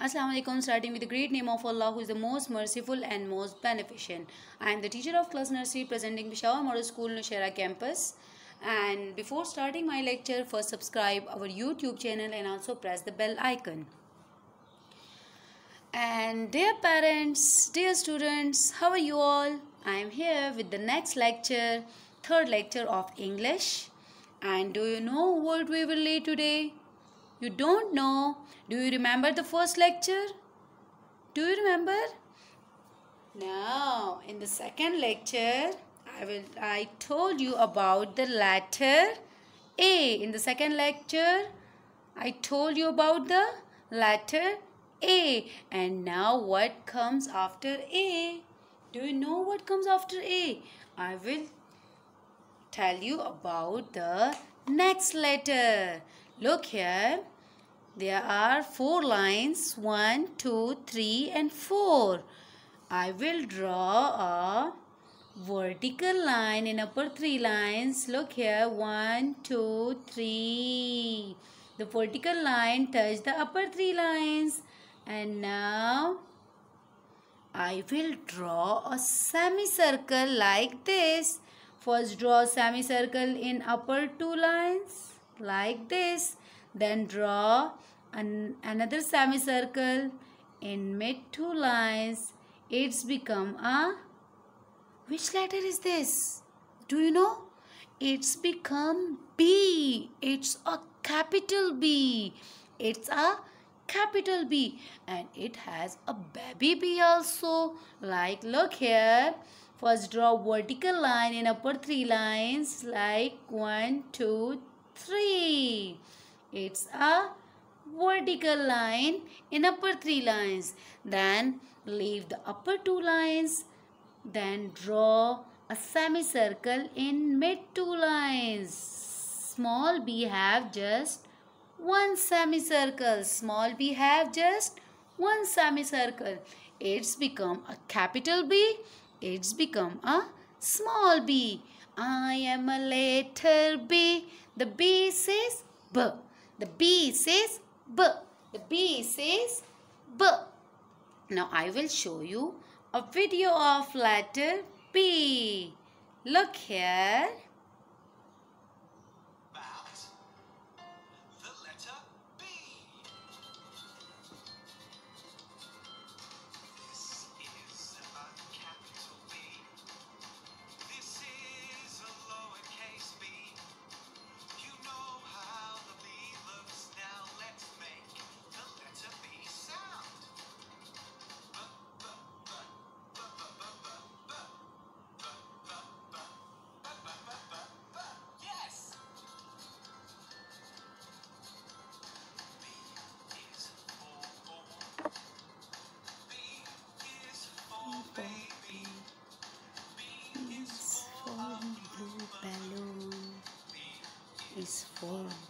Assalamu alaikum starting with the great name of Allah who is the most merciful and most beneficent. I am the teacher of class nursery presenting Peshawar Model School Nushera campus. And before starting my lecture first subscribe our YouTube channel and also press the bell icon. And dear parents, dear students, how are you all? I am here with the next lecture, third lecture of English. And do you know what we will read today? You don't know. Do you remember the first lecture? Do you remember? Now, in the second lecture, I will I told you about the letter A. In the second lecture, I told you about the letter A. And now what comes after A? Do you know what comes after A? I will tell you about the next letter. Look here. There are four lines. One, two, three and four. I will draw a vertical line in upper three lines. Look here. One, two, three. The vertical line touch the upper three lines. And now I will draw a semicircle like this. First draw semicircle in upper two lines like this then draw an, another semicircle and make two lines. It's become a... Which letter is this? Do you know? It's become B. It's a capital B. It's a capital B. And it has a baby B also. Like look here. First draw vertical line in upper three lines like one, two, three. It's a vertical line in upper three lines. Then leave the upper two lines. Then draw a semicircle in mid two lines. Small b have just one semicircle. Small b have just one semicircle. It's become a capital B. It's become a small b. I am a letter B. The B says B. The B says B. The B says B. Now I will show you a video of letter B. Look here.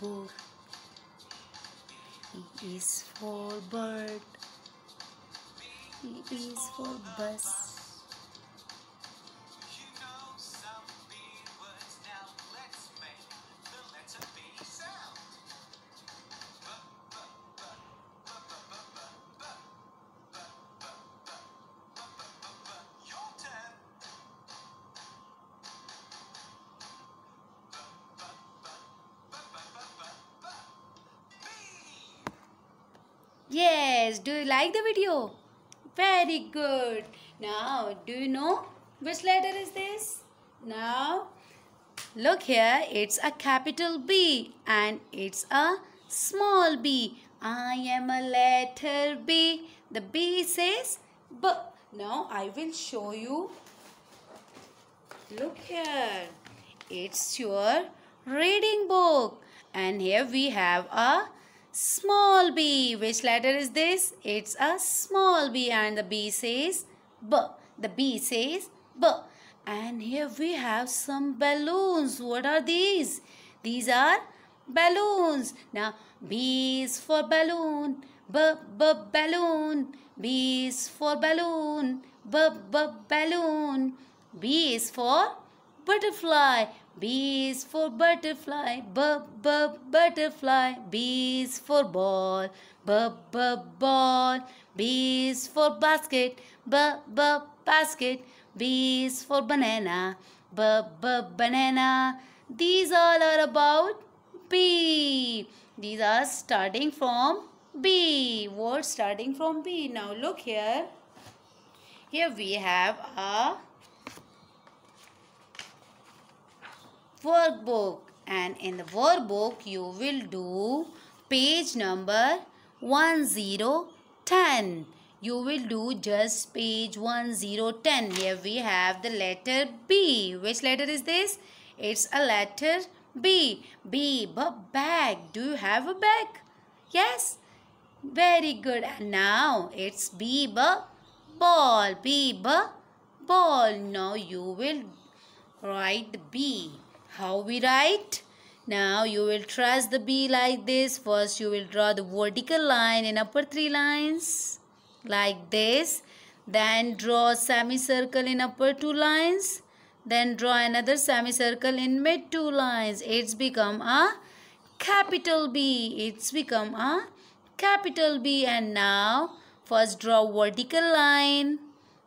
book is for bird He is for bus Yes, do you like the video? Very good. Now, do you know which letter is this? Now, look here, it's a capital B and it's a small b. I am a letter B. The B says B. Now, I will show you. Look here. It's your reading book. And here we have a small b. Which letter is this? It's a small b and the b says b. The b says b. And here we have some balloons. What are these? These are balloons. Now B is for balloon. B b balloon. B is for balloon. B b balloon. B is for butterfly. B is for butterfly, b b butterfly. B is for ball, b b ball. B is for basket, b b basket. B is for banana, b b banana. These all are about B. These are starting from B. Words starting from B. Now look here. Here we have a workbook and in the workbook you will do page number 1010 you will do just page 1010 here we have the letter b which letter is this it's a letter b b but bag do you have a bag yes very good and now it's b but ball b but ball now you will write b how we write. Now you will trace the B like this. First you will draw the vertical line in upper three lines like this. Then draw a semicircle in upper two lines. Then draw another semicircle in mid two lines. It's become a capital B. It's become a capital B. And now first draw vertical line.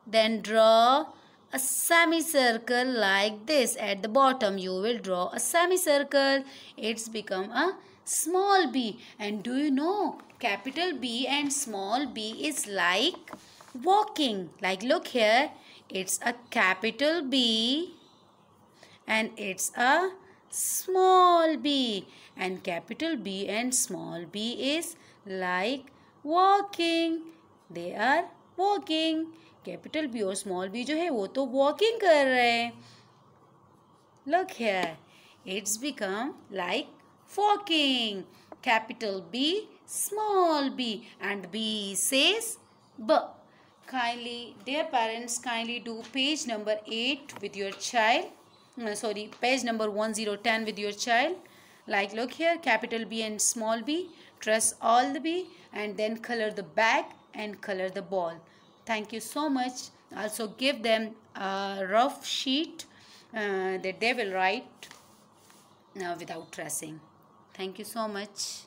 Then draw a semicircle like this at the bottom you will draw a semicircle it's become a small b and do you know capital b and small b is like walking like look here it's a capital b and it's a small b and capital b and small b is like walking they are walking capital B और small B जो है वो तो walking कर रहे हैं look here it's become like walking capital B small B and B says ब kindly dear parents kindly do page number 8 with your child no, sorry page number 1010 with your child like look here capital b and small b trace all the b and then color the bag and color the ball Thank you so much. Also give them a rough sheet uh, that they will write uh, without tracing. Thank you so much.